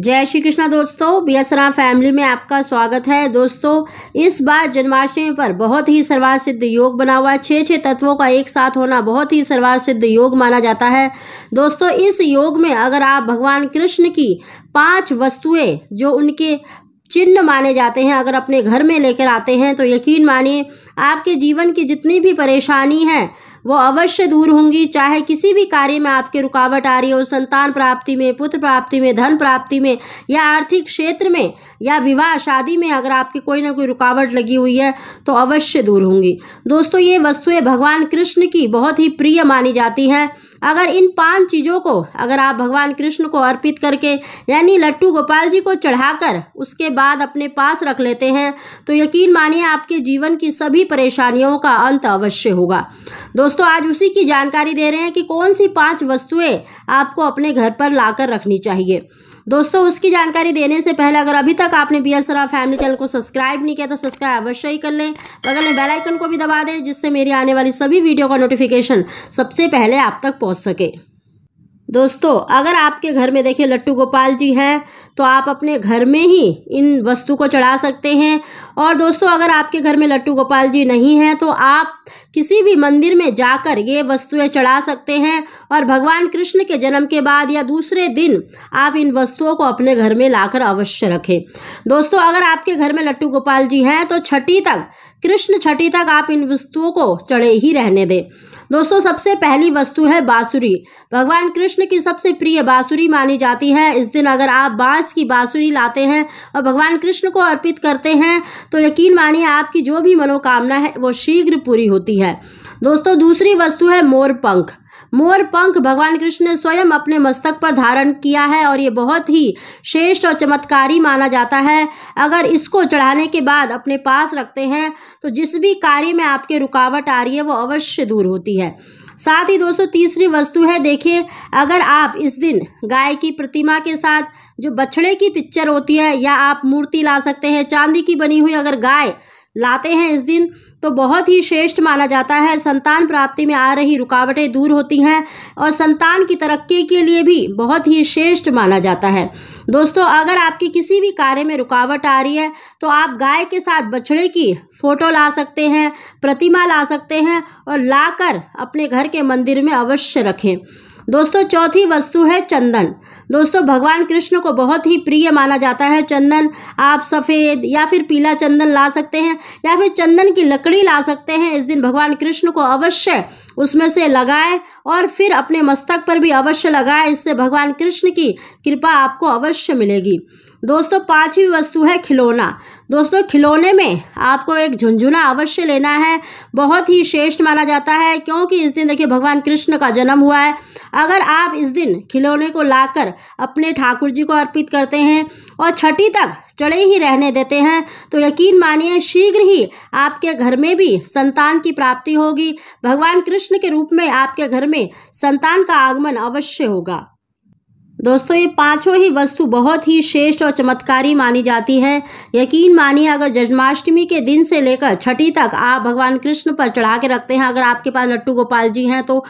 जय श्री कृष्णा दोस्तों बीएसरा फैमिली में आपका स्वागत है दोस्तों इस बार जन्माष्टमी पर बहुत ही सर्वार सिद्ध योग बना हुआ है छः छः तत्वों का एक साथ होना बहुत ही सर्वार सिद्ध योग माना जाता है दोस्तों इस योग में अगर आप भगवान कृष्ण की पांच वस्तुएं जो उनके चिन्ह माने जाते हैं अगर अपने घर में लेकर आते हैं तो यकीन मानिए आपके जीवन की जितनी भी परेशानी है वो अवश्य दूर होंगी चाहे किसी भी कार्य में आपके रुकावट आ रही हो संतान प्राप्ति में पुत्र प्राप्ति में धन प्राप्ति में या आर्थिक क्षेत्र में या विवाह शादी में अगर आपकी कोई ना कोई रुकावट लगी हुई है तो अवश्य दूर होंगी दोस्तों ये वस्तुएं भगवान कृष्ण की बहुत ही प्रिय मानी जाती हैं अगर इन पांच चीज़ों को अगर आप भगवान कृष्ण को अर्पित करके यानी लट्टू गोपाल जी को चढ़ाकर उसके बाद अपने पास रख लेते हैं तो यकीन मानिए आपके जीवन की सभी परेशानियों का अंत अवश्य होगा दोस्तों आज उसी की जानकारी दे रहे हैं कि कौन सी पाँच वस्तुएँ आपको अपने घर पर ला रखनी चाहिए दोस्तों उसकी जानकारी देने से पहले अगर अभी तक आपने बी एस फैमिली चैनल को सब्सक्राइब नहीं किया तो सब्सक्राइब अवश्य ही कर लें बगल में बेलाइकन को भी दबा दें जिससे मेरी आने वाली सभी वीडियो का नोटिफिकेशन सबसे पहले आप तक पहुँच सके दोस्तों अगर आपके घर में देखिए लट्टू गोपाल जी हैं तो आप अपने घर में ही इन वस्तु को चढ़ा सकते हैं और दोस्तों अगर आपके घर में लट्टू गोपाल जी नहीं हैं तो आप किसी भी मंदिर में जाकर ये वस्तुएं चढ़ा सकते हैं और भगवान कृष्ण के जन्म के बाद या दूसरे दिन आप इन वस्तुओं को अपने घर में लाकर अवश्य रखें दोस्तों अगर आपके घर में लट्टू गोपाल जी हैं तो छठी तक कृष्ण छठी तक आप इन वस्तुओं को चढ़े ही रहने दें दोस्तों सबसे पहली वस्तु है बांसुरी भगवान कृष्ण की सबसे प्रिय बांसुरी मानी जाती है इस दिन अगर आप बांस की बांसुरी लाते हैं और भगवान कृष्ण को अर्पित करते हैं तो यकीन मानिए आपकी जो भी मनोकामना है वो शीघ्र पूरी होती है दोस्तों दूसरी वस्तु है मोर पंख मोर पंख भगवान कृष्ण ने स्वयं अपने मस्तक पर धारण किया है और ये बहुत ही श्रेष्ठ और चमत्कारी माना जाता है अगर इसको चढ़ाने के बाद अपने पास रखते हैं तो जिस भी कार्य में आपके रुकावट आ रही है वो अवश्य दूर होती है साथ ही दोस्तों तीसरी वस्तु है देखिए अगर आप इस दिन गाय की प्रतिमा के साथ जो बछड़े की पिक्चर होती है या आप मूर्ति ला सकते हैं चांदी की बनी हुई अगर गाय लाते हैं इस दिन तो बहुत ही श्रेष्ठ माना जाता है संतान प्राप्ति में आ रही रुकावटें दूर होती हैं और संतान की तरक्की के लिए भी बहुत ही श्रेष्ठ माना जाता है दोस्तों अगर आपकी किसी भी कार्य में रुकावट आ रही है तो आप गाय के साथ बछड़े की फ़ोटो ला सकते हैं प्रतिमा ला सकते हैं और लाकर अपने घर के मंदिर में अवश्य रखें दोस्तों चौथी वस्तु है चंदन दोस्तों भगवान कृष्ण को बहुत ही प्रिय माना जाता है चंदन आप सफ़ेद या फिर पीला चंदन ला सकते हैं या फिर चंदन की लकड़ी ला सकते हैं इस दिन भगवान कृष्ण को अवश्य उसमें से लगाएं और फिर अपने मस्तक पर भी अवश्य लगाएं इससे भगवान कृष्ण की कृपा आपको अवश्य मिलेगी दोस्तों पांचवी वस्तु है खिलौना दोस्तों खिलौने में आपको एक झुंझुना अवश्य लेना है बहुत ही श्रेष्ठ माना जाता है क्योंकि इस दिन देखिए भगवान कृष्ण का जन्म हुआ है अगर आप इस दिन खिलौने को लाकर अपने ठाकुर जी को अर्पित करते हैं और छठी तक चढ़े ही रहने देते हैं तो यकीन मानिए शीघ्र ही आपके घर में भी संतान की प्राप्ति होगी भगवान कृष्ण कृष्ण के रूप में आपके घर में संतान का आगमन अवश्य होगा दोस्तों ये पांचों ही वस्तु बहुत ही श्रेष्ठ और चमत्कारी मानी जाती है यकीन मानिए अगर जन्माष्टमी के दिन से लेकर छठी तक आप भगवान कृष्ण पर चढ़ा के रखते हैं अगर आपके पास लट्टू गोपाल जी हैं तो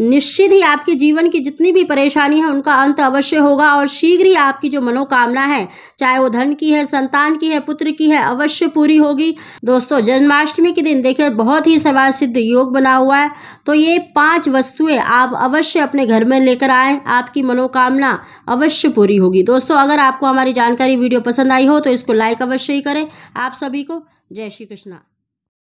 निश्चित ही आपके जीवन की जितनी भी परेशानी है उनका अंत अवश्य होगा और शीघ्र ही आपकी जो मनोकामना है चाहे वो धन की है संतान की है पुत्र की है अवश्य पूरी होगी दोस्तों जन्माष्टमी के दिन देखिए बहुत ही सर्वार सिद्ध योग बना हुआ है तो ये पांच वस्तुएं आप अवश्य अपने घर में लेकर आए आपकी मनोकामना अवश्य पूरी होगी दोस्तों अगर आपको हमारी जानकारी वीडियो पसंद आई हो तो इसको लाइक अवश्य ही करें आप सभी को जय श्री कृष्णा